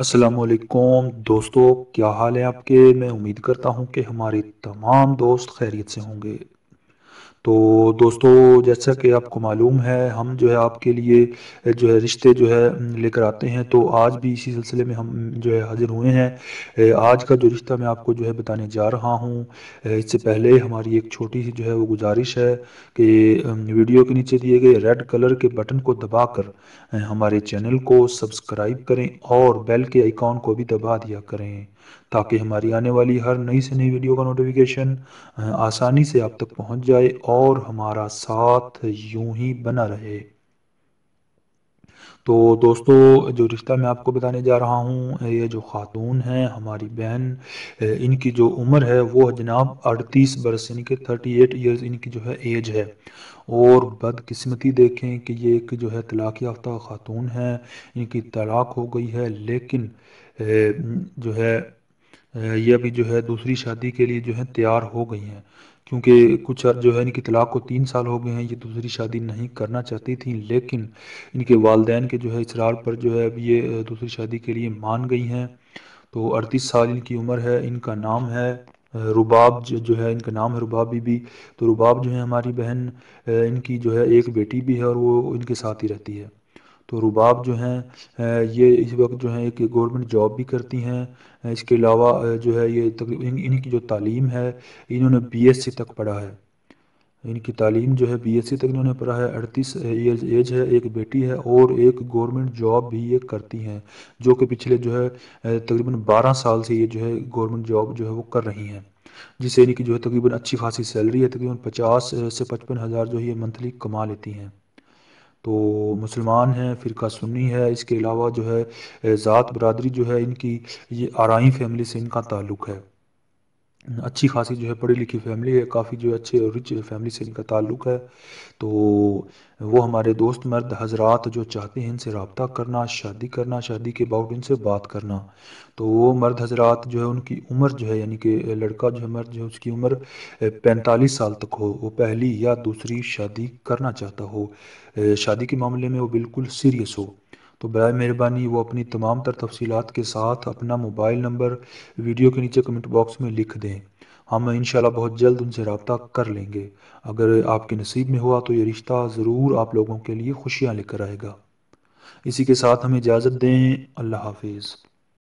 असलकुम दोस्तों क्या हाल है आपके मैं उम्मीद करता हूँ कि हमारे तमाम दोस्त खैरियत से होंगे तो दोस्तों जैसा कि आपको मालूम है हम जो है आपके लिए जो है रिश्ते जो है लेकर आते हैं तो आज भी इसी सिलसिले में हम जो है हाजिर हुए हैं आज का जो रिश्ता मैं आपको जो है बताने जा रहा हूँ इससे पहले हमारी एक छोटी सी जो है वो गुजारिश है कि वीडियो के नीचे दिए गए रेड कलर के बटन को दबाकर हमारे चैनल को सब्सक्राइब करें और बेल के आइकॉन को भी दबा दिया करें ताकि हमारी आने वाली हर नई से नई वीडियो का नोटिफिकेशन आसानी से आप तक पहुँच जाए और और हमारा साथ यूं ही बना रहे तो दोस्तों जो रिश्ता मैं आपको बताने जा रहा हूँ ये जो ख़ातून हैं हमारी बहन इनकी जो उम्र है वो है जनाब अड़तीस बरस यानी कि थर्टी एट ईयर्स इनकी जो है एज है और बदकिस्मती देखें कि ये एक जो है तलाक़ याफ्ता ख़ातून है इनकी तलाक हो गई है लेकिन जो है ये अभी जो है दूसरी शादी के लिए जो है तैयार हो गई हैं क्योंकि कुछ जो है इनकी तलाक को तीन साल हो गए हैं ये दूसरी शादी नहीं करना चाहती थी लेकिन इनके वालदेन के जो है इसरार पर जो है अब ये दूसरी शादी के लिए मान गई हैं तो अड़तीस साल इनकी उम्र है इनका नाम है रुबाब जो, जो है इनका नाम है रुबाब बीबी तो रुबाब जो है हमारी बहन इनकी जो है एक बेटी भी है और वो इनके साथ ही रहती है तो रुबाब जो हैं ये इस वक्त जो है एक गवर्नमेंट जॉब भी करती हैं इसके अलावा जो है ये तकरीबन इनकी जो तालीम है इन्होंने बीएससी तक पढ़ा है इनकी तालीम जो है बीएससी तक इन्होंने पढ़ा है अड़तीस ईयर एज है एक बेटी है और एक गवर्नमेंट जॉब भी ये करती हैं जो कि पिछले जो है तकरीबन बारह साल से ये जो है गवर्नमेंट जॉब जो है वो कर रही हैं जिससे इनकी जो है तकरीबन अच्छी खासी सैलरी है तकरीबन पचास से पचपन हज़ार जो है ये मंथली कमा लेती हैं तो मुसलमान हैं का सुन्नी है इसके अलावा जो है ज़ात बरदरी जो है इनकी ये आरई फैमिली से इनका ताल्लुक़ है अच्छी खासी जो है पढ़ी लिखी फैमिली है काफ़ी जो अच्छे और रिच फैमिली से इनका ताल्लुक़ है तो वो हमारे दोस्त मर्द हजरात जो चाहते हैं इनसे रबता करना शादी करना शादी के अबाउट इनसे बात करना तो वो मर्द हजरात जो है उनकी उम्र जो है यानी कि लड़का जो है मर्द जो है उसकी उम्र पैंतालीस साल तक हो वो पहली या दूसरी शादी करना चाहता हो शादी के मामले में वो बिल्कुल सीरियस हो तो बर मेहरबानी वो अपनी तमाम तर तफसीत के साथ अपना मोबाइल नंबर वीडियो के नीचे कमेंट बॉक्स में लिख दें हम इन बहुत जल्द उनसे रबता कर लेंगे अगर आपके नसीब में हुआ तो ये रिश्ता ज़रूर आप लोगों के लिए खुशियाँ लेकर आएगा इसी के साथ हमें इजाज़त दें अल्लाह हाफिज़